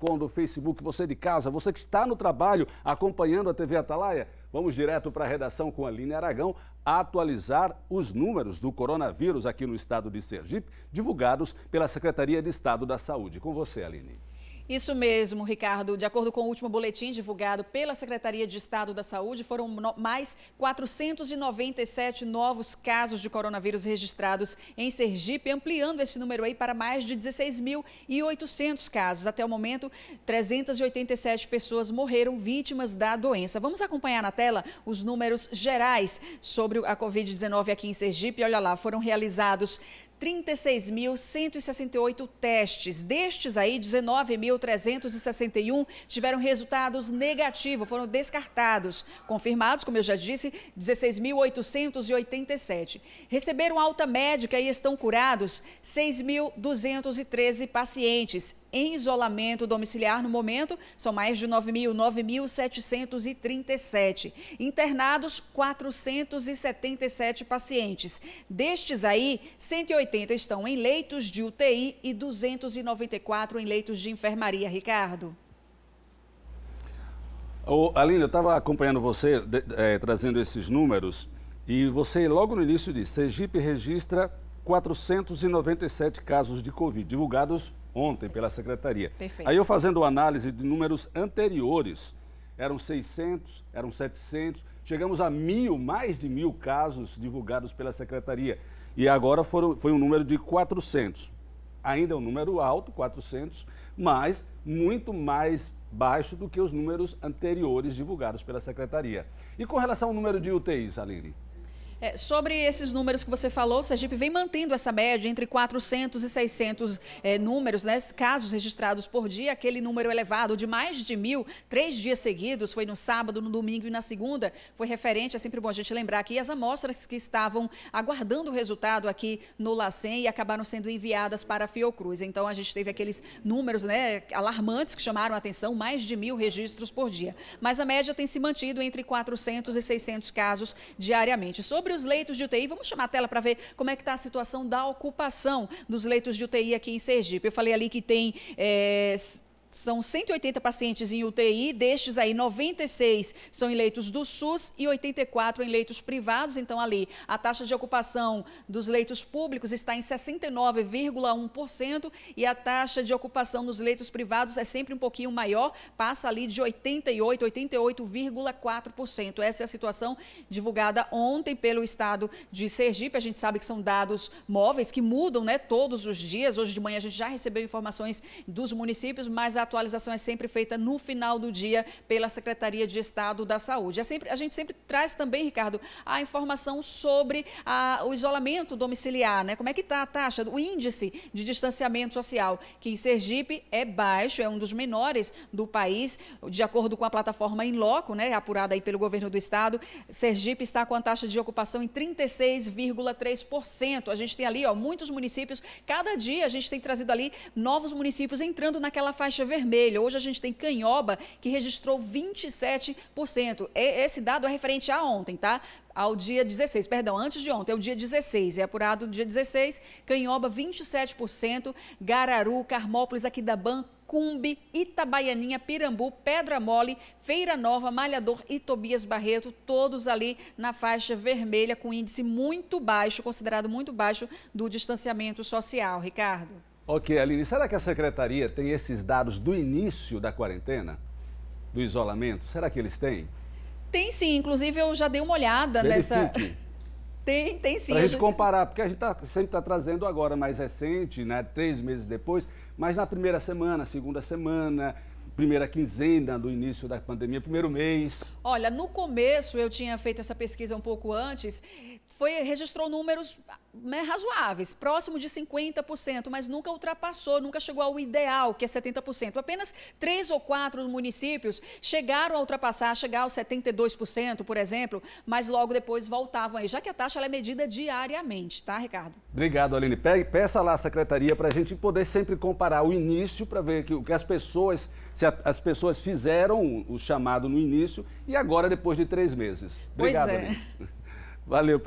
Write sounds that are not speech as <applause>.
Com, do Facebook, você de casa, você que está no trabalho acompanhando a TV Atalaia, vamos direto para a redação com a Aline Aragão atualizar os números do coronavírus aqui no estado de Sergipe, divulgados pela Secretaria de Estado da Saúde. Com você, Aline. Isso mesmo, Ricardo. De acordo com o último boletim divulgado pela Secretaria de Estado da Saúde, foram mais 497 novos casos de coronavírus registrados em Sergipe, ampliando esse número aí para mais de 16.800 casos. Até o momento, 387 pessoas morreram vítimas da doença. Vamos acompanhar na tela os números gerais sobre a Covid-19 aqui em Sergipe. Olha lá, foram realizados 36.168 testes. Destes aí, 19.361 tiveram resultados negativos, foram descartados. Confirmados, como eu já disse, 16.887. Receberam alta médica e estão curados 6.213 pacientes em isolamento domiciliar no momento são mais de 9.737. Internados, 477 pacientes. Destes aí, 180 estão em leitos de UTI e 294 em leitos de enfermaria. Ricardo. Ô, Aline, eu estava acompanhando você, de, é, trazendo esses números, e você logo no início disse, Sergipe registra 497 casos de Covid divulgados ontem pela secretaria. Perfeito. Aí eu fazendo análise de números anteriores, eram 600, eram 700, chegamos a mil, mais de mil casos divulgados pela secretaria. E agora foram, foi um número de 400. Ainda é um número alto, 400, mas muito mais baixo do que os números anteriores divulgados pela secretaria. E com relação ao número de UTIs, Aline? É, sobre esses números que você falou, o Sergipe vem mantendo essa média entre 400 e 600 é, números, né, casos registrados por dia, aquele número elevado de mais de mil, três dias seguidos, foi no sábado, no domingo e na segunda, foi referente, é sempre bom a gente lembrar aqui, as amostras que estavam aguardando o resultado aqui no LACEN e acabaram sendo enviadas para a Fiocruz. Então, a gente teve aqueles números né, alarmantes que chamaram a atenção, mais de mil registros por dia. Mas a média tem se mantido entre 400 e 600 casos diariamente. Sobre sobre os leitos de UTI. Vamos chamar a tela para ver como é que está a situação da ocupação dos leitos de UTI aqui em Sergipe. Eu falei ali que tem é, são 180 pacientes em UTI, destes aí 96 são em leitos do SUS e 84 em leitos privados. Então ali a taxa de ocupação dos leitos públicos está em 69,1% e a taxa de ocupação nos leitos privados é sempre um pouquinho maior, passa ali de 88, 88,4%. Essa é a situação divulgada ontem pelo estado de Sergipe. A gente sabe que são dados móveis que mudam, né, todos os dias. Hoje de manhã a gente já recebeu informações dos municípios, mas a a atualização é sempre feita no final do dia pela Secretaria de Estado da Saúde. É sempre, a gente sempre traz também, Ricardo, a informação sobre a, o isolamento domiciliar, né? Como é que está a taxa, o índice de distanciamento social, que em Sergipe é baixo, é um dos menores do país, de acordo com a plataforma Inloco loco, né, apurada aí pelo governo do estado, Sergipe está com a taxa de ocupação em 36,3%. A gente tem ali, ó, muitos municípios, cada dia a gente tem trazido ali novos municípios entrando naquela faixa Hoje a gente tem Canhoba, que registrou 27%. Esse dado é referente a ontem, tá? ao dia 16, perdão, antes de ontem, é o dia 16, é apurado no dia 16, Canhoba 27%, Gararu, Carmópolis, Aquidaban, Cumbi, Itabaianinha, Pirambu, Pedra Mole, Feira Nova, Malhador e Tobias Barreto, todos ali na faixa vermelha, com índice muito baixo, considerado muito baixo do distanciamento social. Ricardo. Ok, Aline, será que a secretaria tem esses dados do início da quarentena, do isolamento? Será que eles têm? Tem sim, inclusive eu já dei uma olhada Verifique. nessa. <laughs> Tem, tem sim. Para a gente comparar, porque a gente tá, sempre está trazendo agora mais recente, né? três meses depois, mas na primeira semana, segunda semana, primeira quinzena do início da pandemia, primeiro mês? Olha, no começo eu tinha feito essa pesquisa um pouco antes, foi registrou números né, razoáveis, próximo de 50%, mas nunca ultrapassou, nunca chegou ao ideal, que é 70%. Apenas três ou quatro municípios chegaram a ultrapassar, chegar aos 72%, por exemplo, mas logo depois voltavam aí, já que a taxa é medida diariamente, tá, Ricardo? Obrigado, Aline. Peça lá a secretaria para a gente poder sempre comparar o início para ver que, que as pessoas se a, as pessoas fizeram o chamado no início e agora depois de três meses. Obrigado. Pois é. <laughs> Valeu,